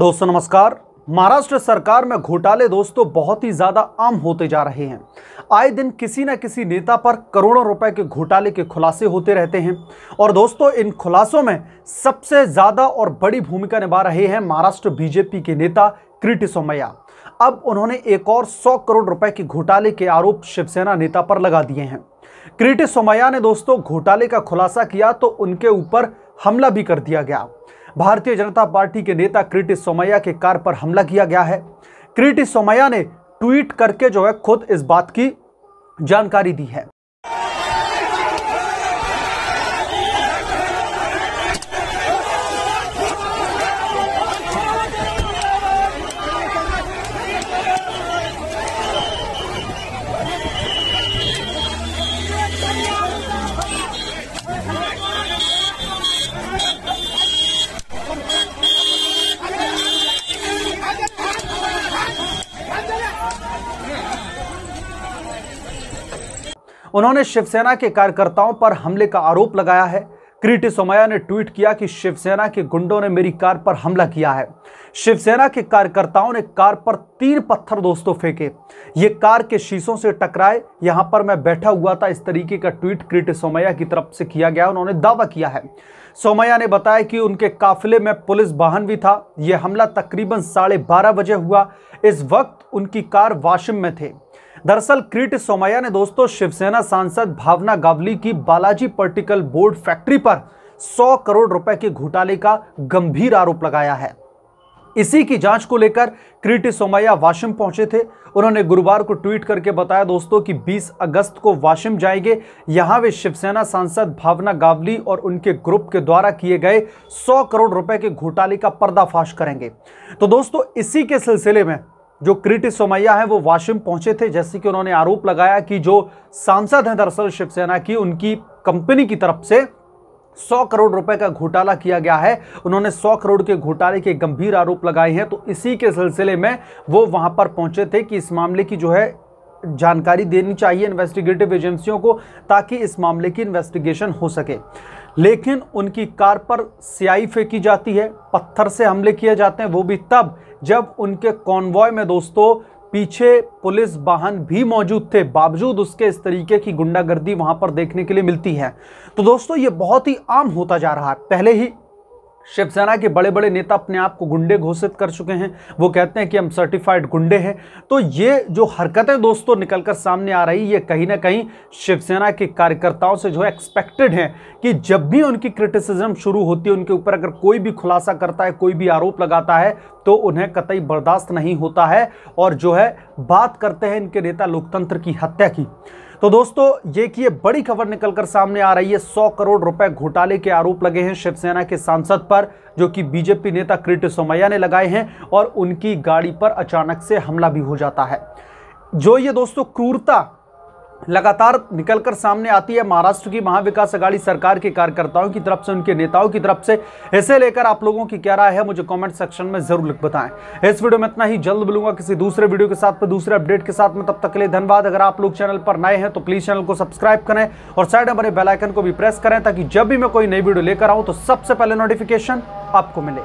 दोस्तों नमस्कार महाराष्ट्र सरकार में घोटाले दोस्तों बहुत ही ज़्यादा आम होते जा रहे हैं आए दिन किसी न किसी नेता पर करोड़ों रुपए के घोटाले के खुलासे होते रहते हैं और दोस्तों इन खुलासों में सबसे ज़्यादा और बड़ी भूमिका निभा रहे हैं महाराष्ट्र बीजेपी के नेता क्रिटी सोमैया अब उन्होंने एक और सौ करोड़ रुपए के घोटाले के आरोप शिवसेना नेता पर लगा दिए हैं क्रिटी सोमैया ने दोस्तों घोटाले का खुलासा किया तो उनके ऊपर हमला भी कर दिया गया भारतीय जनता पार्टी के नेता क्रिटिस सोमैया के कार पर हमला किया गया है क्रिटिस सोमैया ने ट्वीट करके जो है खुद इस बात की जानकारी दी है उन्होंने शिवसेना के कार्यकर्ताओं पर हमले का आरोप लगाया है क्रीटी सोमया ने ट्वीट किया कि शिवसेना के गुंडों ने मेरी कार पर हमला किया है शिवसेना के कार्यकर्ताओं ने कार पर तीन पत्थर दोस्तों फेंके ये कार के शीशों से टकराए यहां पर मैं बैठा हुआ था इस तरीके का ट्वीट क्रीटी सोमैया की तरफ से किया गया उन्होंने दावा किया है सोमैया ने बताया कि उनके काफिले में पुलिस वाहन भी था यह हमला तकरीबन साढ़े बारह बजे हुआ इस वक्त उनकी कार वाशिम में थे दरअसल क्रीट सोमैया ने दोस्तों शिवसेना सांसद भावना गावली की बालाजी पर्टिकल बोर्ड फैक्ट्री पर 100 करोड़ रुपए के घोटाले का गंभीर आरोप लगाया है इसी की जांच को लेकर क्रीट सोमैया वाशिम पहुंचे थे उन्होंने गुरुवार को ट्वीट करके बताया दोस्तों कि 20 अगस्त को वाशिम जाएंगे यहां वे शिवसेना सांसद भावना गावली और उनके ग्रुप के द्वारा किए गए 100 करोड़ रुपए के घोटाले का पर्दाफाश करेंगे तो दोस्तों इसी के सिलसिले में जो क्रिटिस सोमैया है वो वाशिम पहुंचे थे जैसे कि उन्होंने आरोप लगाया कि जो सांसद हैं दरअसल शिवसेना की उनकी कंपनी की तरफ से 100 करोड़ रुपए का घोटाला किया गया है उन्होंने 100 करोड़ के घोटाले के गंभीर आरोप लगाए हैं तो इसी के सिलसिले में वो वहां पर पहुंचे थे कि इस मामले की जो है जानकारी देनी चाहिए इन्वेस्टिगेटिव एजेंसियों को ताकि इस मामले की इन्वेस्टिगेशन हो सके लेकिन उनकी कार पर स्याही फेंकी जाती है पत्थर से हमले किए जाते हैं वो भी तब जब उनके कॉन्वॉय में दोस्तों पीछे पुलिस वाहन भी मौजूद थे बावजूद उसके इस तरीके की गुंडागर्दी वहां पर देखने के लिए मिलती है तो दोस्तों ये बहुत ही आम होता जा रहा है पहले ही शिवसेना के बड़े बड़े नेता अपने आप को गुंडे घोषित कर चुके हैं वो कहते हैं कि हम सर्टिफाइड गुंडे हैं तो ये जो हरकतें दोस्तों निकलकर सामने आ रही ये कहीं ना कहीं शिवसेना के कार्यकर्ताओं से जो है एक्सपेक्टेड है कि जब भी उनकी क्रिटिसिज्म शुरू होती है उनके ऊपर अगर कोई भी खुलासा करता है कोई भी आरोप लगाता है तो उन्हें कतई बर्दाश्त नहीं होता है और जो है बात करते हैं इनके नेता लोकतंत्र की हत्या की तो दोस्तों ये की ये बड़ी खबर निकलकर सामने आ रही है सौ करोड़ रुपए घोटाले के आरोप लगे हैं शिवसेना के सांसद पर जो कि बीजेपी नेता क्रिट सोमैया ने लगाए हैं और उनकी गाड़ी पर अचानक से हमला भी हो जाता है जो ये दोस्तों क्रूरता लगातार निकलकर सामने आती है महाराष्ट्र की महाविकास अघाड़ी सरकार के कार्यकर्ताओं की तरफ से उनके नेताओं की तरफ से इसे लेकर आप लोगों की क्या राय है मुझे कमेंट सेक्शन में जरूर बताएं इस वीडियो में इतना ही जल्द मिलूंगा किसी दूसरे वीडियो के साथ में दूसरे अपडेट के साथ में तब तक के लिए धन्यवाद अगर आप लोग चैनल पर नए हैं तो प्लीज चैनल को सब्सक्राइब करें और साइड में बने बेलाइकन को भी प्रेस करें ताकि जब भी मैं कोई नई वीडियो लेकर आऊँ तो सबसे पहले नोटिफिकेशन आपको मिले